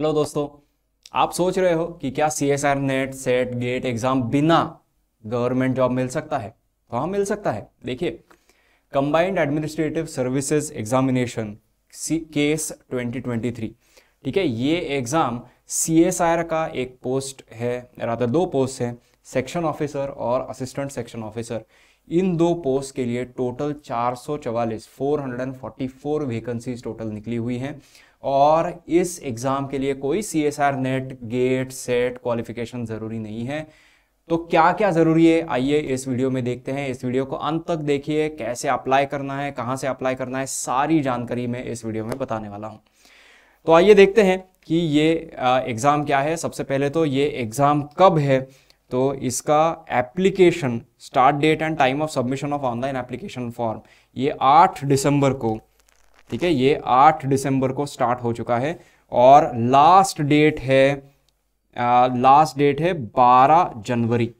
hello दोस्तों आप सोच रहे हो कि क्या C S R NET SET GATE exam बिना गवर्नमेंट जॉब मिल सकता है तो हाँ मिल सकता है देखिए combined administrative services examination C CASE 2023 ठीक है ये एग्ज़ाम सी एस आर का एक पोस्ट है राधा दो पोस्ट है सेक्शन ऑफिसर और असिस्टेंट सेक्शन ऑफिसर इन दो पोस्ट के लिए टोटल चार सौ चवालीस four hundred and forty four vacancies total निकली हुई हैं और इस एग्ज़ाम के लिए कोई C S R NET GATE SET qualification ज़रूरी नहीं है तो क्या क्या ज़रूरी है आइए इस वीडियो में देखते हैं इस वीडियो को अंत तक देखिए कैसे अप्लाई करना है कहाँ से अप्लाई करना है सारी जानकारी मैं इस वीडियो में बताने वाला हूँ तो आइए देखते हैं कि ये एग्ज़ाम क्या है सबसे पहले तो ये एग्ज़ाम कब है तो इसका application start date and time of submission of online application form ये 8 दिसंबर को ठीक है ये 8 दिसंबर को स्टार्ट हो चुका है और लास्ट डेट है लास्ट डेट है 12 जनवरी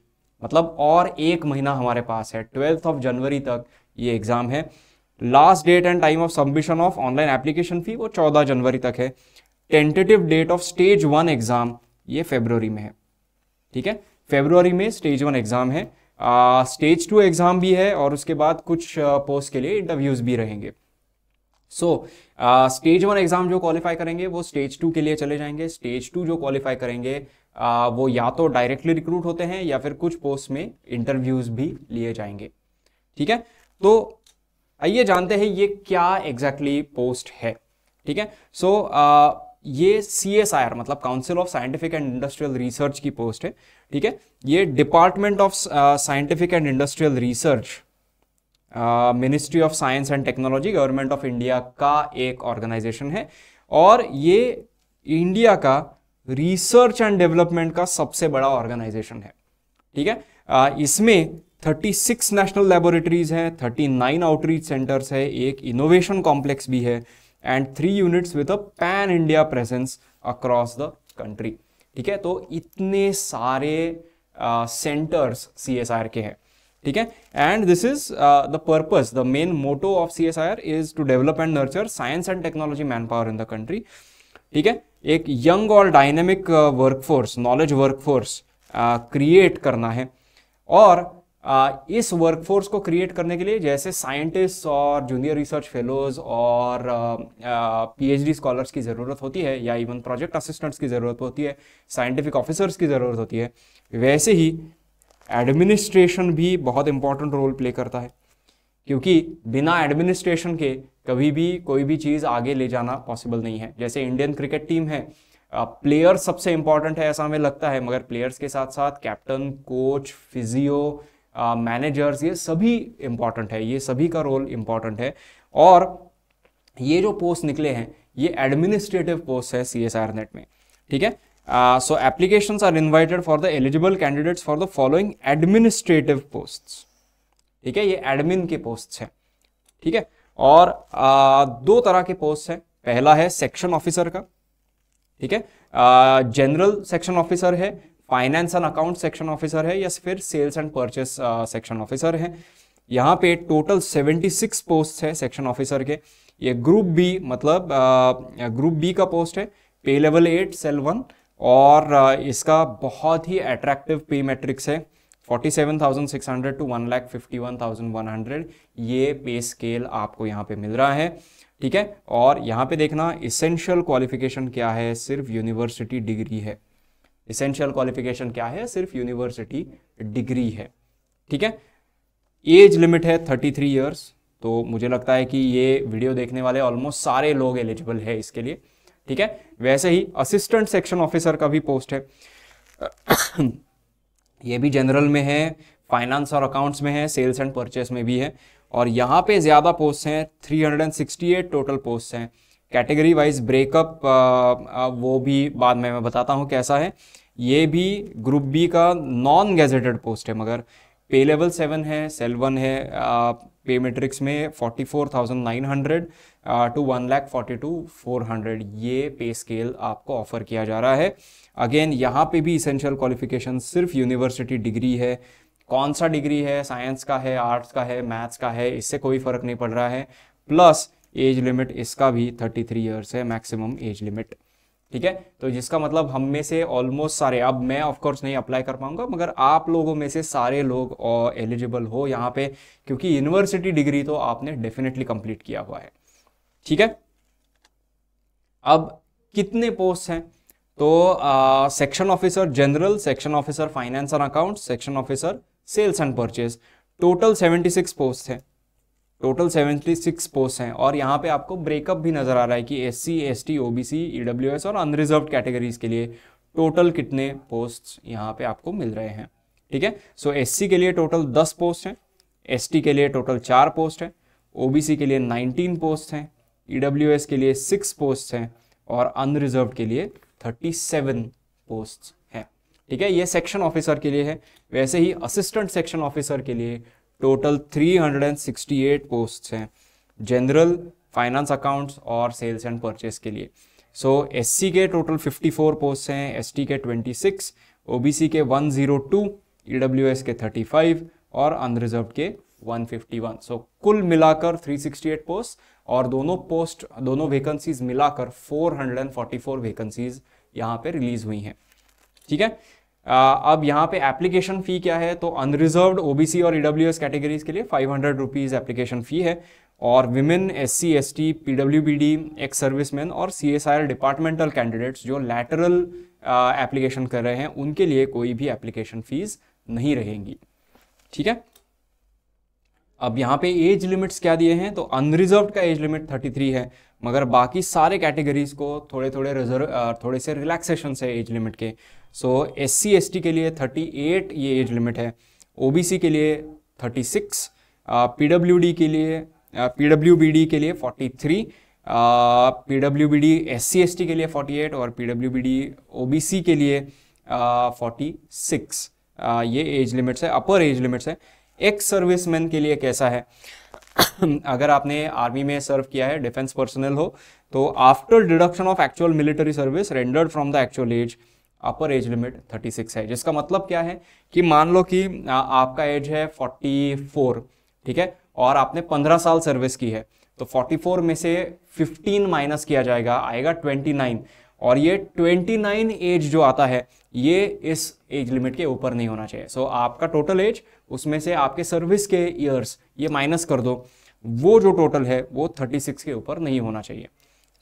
मतलब और एक महीना हमारे पास है ट्वेल्थ ऑफ जनवरी तक ये एग्ज़ाम है last date and time of submission of online application fee वो 14 जनवरी तक है tentative date of stage one exam ये फेब्रवरी में है ठीक है फेब्रुवरी में स्टेज वन एग्ज़ाम है स्टेज टू एग्ज़ाम भी है और उसके बाद कुछ पोस्ट के लिए इंटरव्यूज़ भी रहेंगे सो स्टेज वन एग्ज़ाम जो क्वालिफाई करेंगे वो स्टेज टू के लिए चले जाएंगे स्टेज टू जो क्वालिफाई करेंगे uh, वो या तो डायरेक्टली रिक्रूट होते हैं या फिर कुछ पोस्ट में इंटरव्यूज़ भी लिए जाएंगे ठीक है तो आइए जानते हैं ये क्या एग्जैक्टली exactly पोस्ट है ठीक है सो so, uh, ये सी मतलब council of scientific and industrial research की पोस्ट है ठीक है ये department of scientific and industrial research ministry of science and technology government of India का एक ऑर्गेनाइजेशन है और ये इंडिया का रिसर्च एंड डेवलपमेंट का सबसे बड़ा ऑर्गेनाइजेशन है ठीक है uh, इसमें 36 नेशनल लेबोरेटरीज हैं 39 आउटरीच सेंटर्स है एक इनोवेशन कॉम्प्लेक्स भी है and three units with a pan India presence across the country ठीक है तो इतने सारे सेंटर्स सी एस आर के हैं ठीक है and this is the purpose the main motto of C S I R is to develop and nurture science and technology man power in the country ठीक है एक यंग और dynamic workforce knowledge workforce create करना है और इस workforce को create करने के लिए जैसे साइंटिस्ट और जूनियर रिसर्च फेलोज और पीएचडी स्कॉलर्स की ज़रूरत होती है या इवन प्रोजेक्ट असिस्टेंट्स की ज़रूरत होती है साइंटिफिक ऑफिसर्स की ज़रूरत होती है वैसे ही एडमिनिस्ट्रेशन भी बहुत इंपॉर्टेंट रोल प्ले करता है क्योंकि बिना एडमिनिस्ट्रेशन के कभी भी कोई भी चीज़ आगे ले जाना पॉसिबल नहीं है जैसे इंडियन क्रिकेट टीम है प्लेयर्स सबसे इंपॉर्टेंट है ऐसा हमें लगता है मगर प्लेयर्स के साथ साथ कैप्टन कोच फिजियो मैनेजर्स ये सभी इम्पॉर्टेंट है ये सभी का रोल इम्पॉर्टेंट है और ये जो पोस्ट निकले हैं ये एडमिनिस्ट्रेटिव पोस्ट है सी एस आर नेट में ठीक है so application are invited for the eligible candidates for the following administrative post ठीक है ये एडमिन के पोस्ट हैं ठीक है और uh, दो तरह के पोस्ट हैं पहला है सेक्शन ऑफिसर का ठीक है जनरल सेक्शन ऑफिसर है finance and account section officer है या फिर sales and purchase section officer है यहाँ पे टोटल 76 पोस्ट है सेक्शन ऑफिसर के ये ग्रुप बी मतलब ग्रुप uh, बी का पोस्ट है pay level eight cell one और आ, uh, इसका बहुत ही अट्रैक्टिव पे मैट्रिक्स है 47,600 टू 1,51,100 ये पे स्केल आपको यहाँ पे मिल रहा है ठीक है और यहाँ पे देखना इसेंशियल क्वालिफिकेशन क्या है सिर्फ यूनिवर्सिटी डिग्री है इसेंशियल क्वालिफिकेशन क्या है सिर्फ यूनिवर्सिटी डिग्री है ठीक है एज लिमिट है थर्टी थ्री ईयर्स तो मुझे लगता है कि ये वीडियो देखने वाले ऑलमोस्ट सारे लोग एलिजिबल है इसके लिए ठीक है वैसे ही असिस्टेंट सेक्शन ऑफिसर का भी पोस्ट है ये भी जनरल में है फाइनेंस और अकाउंट्स में है सेल्स एंड परचेस में भी है और यहाँ पे ज़्यादा पोस्ट हैं 368 टोटल पोस्ट हैं कैटेगरी वाइज ब्रेकअप वो भी बाद में मैं बताता हूँ कैसा है ये भी ग्रुप बी का नॉन गैजेटेड पोस्ट है मगर पे लेवल सेवन है सेल वन है पे मेट्रिक्स में forty four thousand nine hundred to one lakh forty two four hundred ये पे स्केल आपको ऑफर किया जा रहा है अगेन यहाँ पे भी इसेंशियल क्वालिफिकेशन सिर्फ यूनिवर्सिटी डिग्री है कौन सा डिग्री है साइंस का है आर्ट्स का है मैथ्स का है इससे कोई फ़र्क नहीं पड़ रहा है प्लस एज लिमिट इसका भी थर्टी थ्री ईयर्स है मैक्सिमम एज लिमिट ठीक है तो जिसका मतलब हम में से ऑलमोस्ट सारे अब मैं ऑफकोर्स नहीं अप्लाई कर पाऊंगा मगर आप लोगों में से सारे लोग एलिजिबल हो यहाँ पे क्योंकि यूनिवर्सिटी डिग्री तो आपने डेफिनेटली कंप्लीट किया हुआ है ठीक है अब कितने पोस्ट हैं तो section officer general section officer finance and account section officer sales and purchase total seventy post हैं टोटल सेवेंटी सिक्स पोस्ट हैं और यहाँ पे आपको ब्रेकअप भी नज़र आ रहा है कि S C S T O B C E W S और अनरिजर्व कैटेगरीज के लिए टोटल कितने पोस्ट यहाँ पे आपको मिल रहे हैं ठीक है सो एस सी के लिए टोटल दस पोस्ट हैं एस टी के लिए टोटल चार पोस्ट हैं ओ बी सी के लिए नाइनटीन पोस्ट हैं ई डब्ल्यू एस के लिए सिक्स पोस्ट हैं और अनरिजर्व के लिए थर्टी सेवन पोस्ट हैं ठीक है ये सेक्शन ऑफिसर के लिए है वैसे ही असिस्टेंट सेक्शन ऑफिसर के लिए टोटल 368 पोस्ट हैं जनरल फाइनेंस अकाउंट्स और सेल्स एंड परचेस के लिए सो so, एससी के टोटल 54 पोस्ट हैं एस के 26, ओबीसी के 102, जीरो e के 35 और अनरिजर्व के 151 सो so, कुल मिलाकर 368 पोस्ट और दोनों पोस्ट दोनों वैकेंसीज मिलाकर 444 वैकेंसीज यहाँ पे रिलीज हुई हैं ठीक है अब यहाँ पे एप्लीकेशन फ़ी क्या है तो अनरिजर्व्ड ओबीसी और ईडब्ल्यूएस e कैटेगरीज के लिए five hundred rupees application fee है और women S C S T P W B D ex serviceman और C S I departmental candidates जो लैटरल एप्लीकेशन कर रहे हैं उनके लिए कोई भी एप्लीकेशन फ़ीस नहीं रहेंगी ठीक है अब यहाँ पे एज लिमिट्स क्या दिए हैं तो अनरिजर्व का एज लिमिट 33 है मगर बाकी सारे कैटेगरीज को थोड़े थोड़े रिजर्व थोड़े से रिलैक्सेशन है एज लिमिट के सो एस सी एस के लिए 38 ये एज लिमिट है ओ के लिए 36 पी के लिए पी के लिए 43 P W B D S C S T के लिए 48 और P W B D O B C के लिए uh, सिक्स uh, ये एज लिमिट्स है अपर एज लिमिट्स है एक सर्विसमैन के लिए कैसा है अगर आपने आर्मी में सर्व किया है डिफेंस पर्सनल हो तो after deduction of actual military service rendered from the actual age upper age limit 36 है जिसका मतलब क्या है कि मान लो कि आ, आपका एज है 44 ठीक है और आपने 15 साल सर्विस की है तो 44 में से 15 माइनस किया जाएगा आएगा 29 और ये 29 एज जो आता है ये इस एज लिमिट के ऊपर नहीं होना चाहिए सो so, आपका टोटल एज उसमें से आपके सर्विस के ईयर्स ये माइनस कर दो वो जो टोटल है वो 36 के ऊपर नहीं होना चाहिए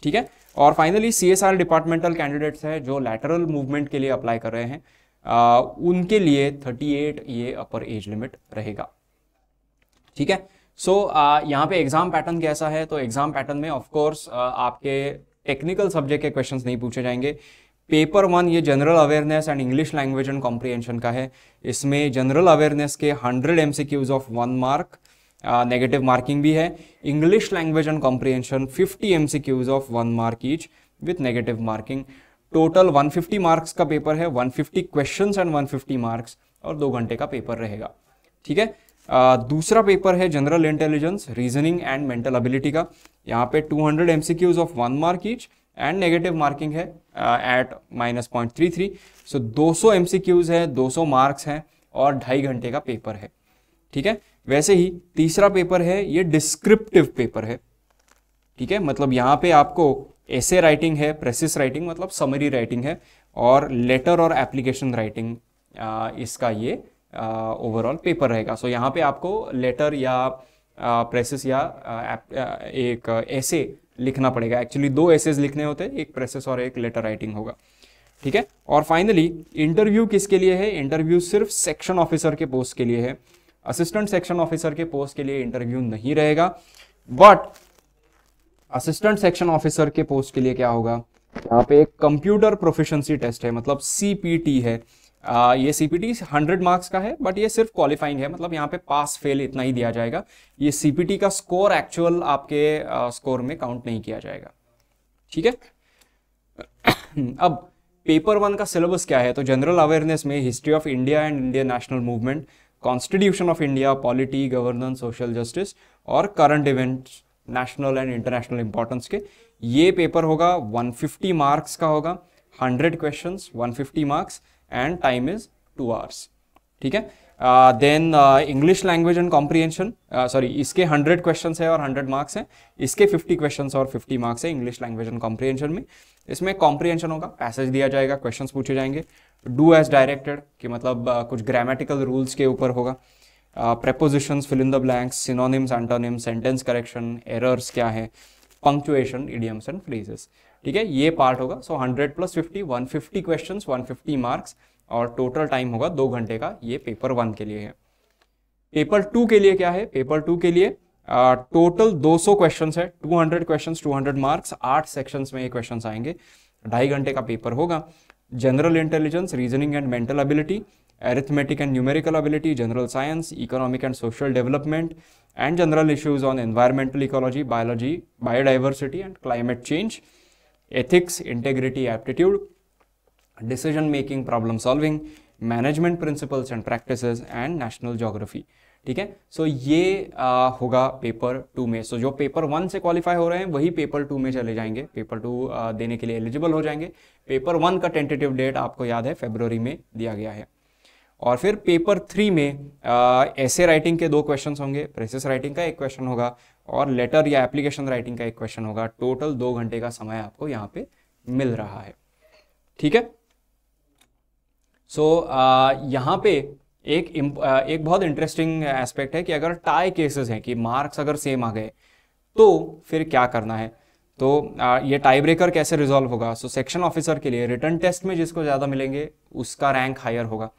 ठीक है और finally C S R departmental candidates हैं जो लैटरल मूवमेंट के लिए अप्लाई कर रहे हैं आ, उनके लिए 38 ये अपर एज लिमिट रहेगा ठीक है सो so, यहाँ पे एग्जाम पैटर्न कैसा है तो एग्जाम पैटर्न में ऑफकोर्स आपके टेक्निकल सब्जेक्ट के क्वेश्चन नहीं पूछे जाएंगे पेपर वन ये general awareness and English language and comprehension का है इसमें जनरल अवेयरनेस के hundred M of one mark negative marking भी है English language and comprehension fifty M of one mark each with negative marking total 150 marks का paper है 150 question and one marks और दो घंटे का पेपर रहेगा ठीक है आ, दूसरा पेपर है general intelligence reasoning and mental ability का यहाँ पे 200 hundred M of one mark each and negative marking है at minus point three three so दो सौ एम सी क्यूज़ है दो सौ मार्क्स हैं और ढाई घंटे का पेपर है ठीक है वैसे ही तीसरा पेपर है ये डिस्क्रिप्टिव पेपर है ठीक है मतलब यहाँ पे आपको ऐसे राइटिंग है प्रेसिस राइटिंग मतलब समरी राइटिंग है और लेटर और एप्लीकेशन राइटिंग uh, इसका ये ओवरऑल uh, पेपर रहेगा सो so, यहाँ पे आपको लेटर या प्रेसिस uh, या एक ऐसे लिखना पड़ेगा एक्चुअली दो एसेज लिखने होते हैं एक प्रेसेस और एक लेटर राइटिंग होगा ठीक है और फाइनली इंटरव्यू किसके लिए है इंटरव्यू सिर्फ सेक्शन ऑफिसर के पोस्ट के लिए है असिस्टेंट सेक्शन ऑफिसर के पोस्ट के लिए इंटरव्यू नहीं रहेगा बट असिस्टेंट सेक्शन ऑफिसर के पोस्ट के लिए क्या होगा यहाँ पे एक कंप्यूटर प्रोफिशंसी टेस्ट है मतलब सीपीटी है आ, ये सीपीटी 100 मार्क्स का है बट ये सिर्फ क्वालिफाइंग है मतलब यहाँ पे पास फेल इतना ही दिया जाएगा ये सीपीटी का स्कोर एक्चुअल आपके आ, स्कोर में काउंट नहीं किया जाएगा ठीक है अब पेपर वन का सिलेबस क्या है तो जनरल अवेयरनेस में history of India and Indian national movement constitution of India polity governance social justice और current events national and international importance के ये पेपर होगा 150 मार्क्स का होगा 100 questions 150 marks and time is two hours ठीक है then English language and comprehension sorry इसके 100 question है और 100 मार्क्स हैं इसके 50 क्वेश्चन और 50 मार्क्स है इंग्लिश लैंग्वेज एंड कॉम्प्रीहेंशन में इसमें कॉम्प्रीहेंशन होगा पैसेज दिया जाएगा क्वेश्चन पूछे जाएंगे डू एज डायरेक्टेड कि मतलब uh, कुछ ग्रामेटिकल रूल्स के ऊपर होगा preposition fill in the blanks synonyms antonyms sentence correction errors क्या है पंक्चुएशन इडियम्स एंड फ्रेजेस ठीक है ये पार्ट होगा so hundred plus fifty one fifty question one fifty marks और टोटल टाइम होगा दो घंटे का ये पेपर वन के लिए है पेपर टू के लिए क्या है पेपर टू के लिए टोटल दो सौ क्वेश्चन है two hundred question two hundred marks आठ सेक्शन में ये क्वेश्चन आएंगे ढाई घंटे का पेपर होगा general intelligence reasoning and mental ability arithmetic and numerical ability general science economic and social development and general issues on environmental ecology biology biodiversity and climate change ethics integrity aptitude decision making problem solving management principles and practice and national geography ठीक है so ये आ, होगा paper to में so so, जो paper one से qualify हो रहे हैं वही पेपर टू में चले जाएंगे पेपर टू देने के लिए एलिजिबल हो जाएंगे पेपर वन का टेंटेटिव डेट आपको याद है फेब्रवरी में दिया गया है और फिर पेपर थ्री में ऐसे राइटिंग के दो क्वेश्चन होंगे प्रेसिस राइटिंग का एक क्वेश्चन होगा और लेटर या एप्लीकेशन राइटिंग का एक क्वेश्चन होगा टोटल दो घंटे का समय आपको यहाँ पे मिल रहा है ठीक है सो so, यहाँ पे एक एक बहुत इंटरेस्टिंग एस्पेक्ट है कि अगर टाई केसेस हैं कि मार्क्स अगर सेम आ गए तो फिर क्या करना है तो ये टाई ब्रेकर कैसे रिजॉल्व होगा सो सेक्शन ऑफिसर के लिए रिटर्न टेस्ट में जिसको ज़्यादा मिलेंगे उसका रैंक हायर होगा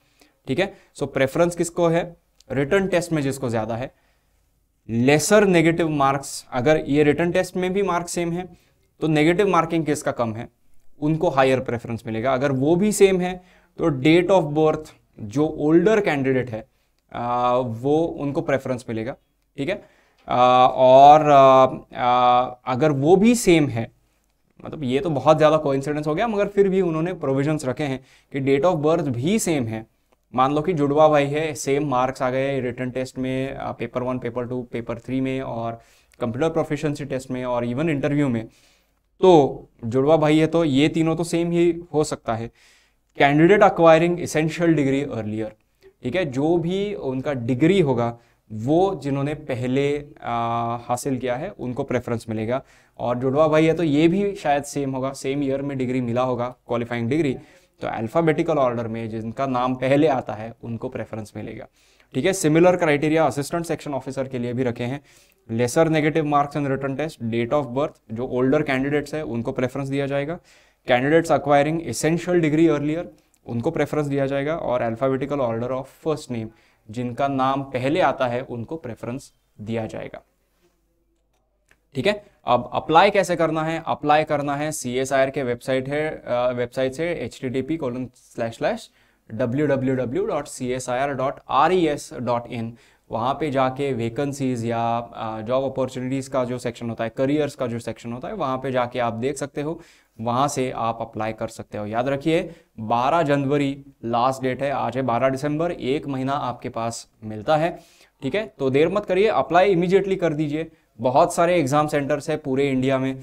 ठीक है सो so, प्रेफरेंस किसको है रिटर्न टेस्ट में जिसको ज़्यादा है लेसर नेगेटिव मार्क्स अगर ये रिटर्न टेस्ट में भी मार्क्स सेम है तो नेगेटिव मार्किंग केस का कम है उनको हायर प्रेफरेंस मिलेगा अगर वो भी सेम है तो डेट ऑफ बर्थ जो ओल्डर कैंडिडेट है आ, वो उनको प्रेफरेंस मिलेगा ठीक है आ, और आ, अगर वो भी सेम है मतलब ये तो बहुत ज़्यादा कोइंसिडेंस हो गया मगर फिर भी उन्होंने प्रोविजंस रखे हैं कि डेट ऑफ बर्थ भी सेम है मान लो कि जुड़वा वही है सेम मार्क्स आ गए रिटर्न टेस्ट में paper one paper two paper three में और कंप्यूटर प्रोफेशनसी टेस्ट में और इवन इंटरव्यू में तो जुड़वा भाई है तो ये तीनों तो सेम ही हो सकता है candidate acquiring essential degree earlier ठीक है जो भी उनका डिग्री होगा वो जिन्होंने पहले आ, हासिल किया है उनको प्रेफरेंस मिलेगा और जुड़वा भाई है तो ये भी शायद सेम होगा सेम ईयर में डिग्री मिला होगा क्वालिफाइंग डिग्री तो अल्फ़ाबेटिकल ऑर्डर में जिनका नाम पहले आता है उनको प्रेफरेंस मिलेगा ठीक है similar criteria assistant section officer के लिए भी रखे हैं lesser negative marks and written test date of birth जो ओल्डर कैंडिडेट्स है उनको प्रेफरेंस दिया जाएगा candidates acquiring essential degree earlier उनको प्रेफरेंस दिया जाएगा और alphabetical order of first name जिनका नाम पहले आता है उनको प्रेफरेंस दिया जाएगा ठीक है अब अप्लाई कैसे करना है अप्लाई करना है सी एस आई आर के वेबसाइट है वेबसाइट से H T T P colon slash slash W W W dot C S I R dot R E S dot in वहाँ पर जाके वेकेंसीज या जॉब अपॉर्चुनिटीज़ का जो सेक्शन होता है करियर्स का जो सेक्शन होता है वहाँ पे जाके आप देख सकते हो वहाँ से आप अप्लाई कर सकते हो याद रखिए 12 जनवरी लास्ट डेट है आज है 12 दिसंबर एक महीना आपके पास मिलता है ठीक है तो देर मत करिए अप्लाई इमीजिएटली कर दीजिए बहुत सारे एग्ज़ाम सेंटर्स है पूरे इंडिया में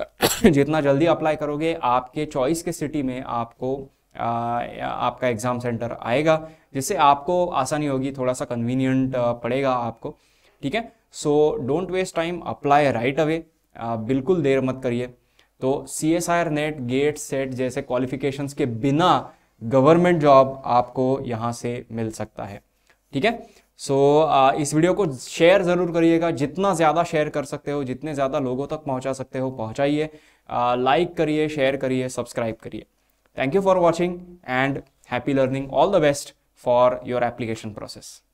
जितना जल्दी अप्लाई करोगे आपके चॉइस के सिटी में आपको आ, आपका एग्ज़ाम सेंटर आएगा जिससे आपको आसानी होगी थोड़ा सा कन्वीनियंट पड़ेगा आपको ठीक है so don't waste time apply right away बिल्कुल देर मत करिए तो C S I R NET GATE SET जैसे क्वालिफिकेशंस के बिना गवर्नमेंट जॉब आपको यहाँ से मिल सकता है ठीक है सो so, uh, इस वीडियो को शेयर ज़रूर करिएगा जितना ज़्यादा शेयर कर सकते हो जितने ज़्यादा लोगों तक पहुंचा सकते हो पहुंचाइए लाइक uh, करिए शेयर करिए सब्सक्राइब करिए thank you for watching and happy learning all the best for your application process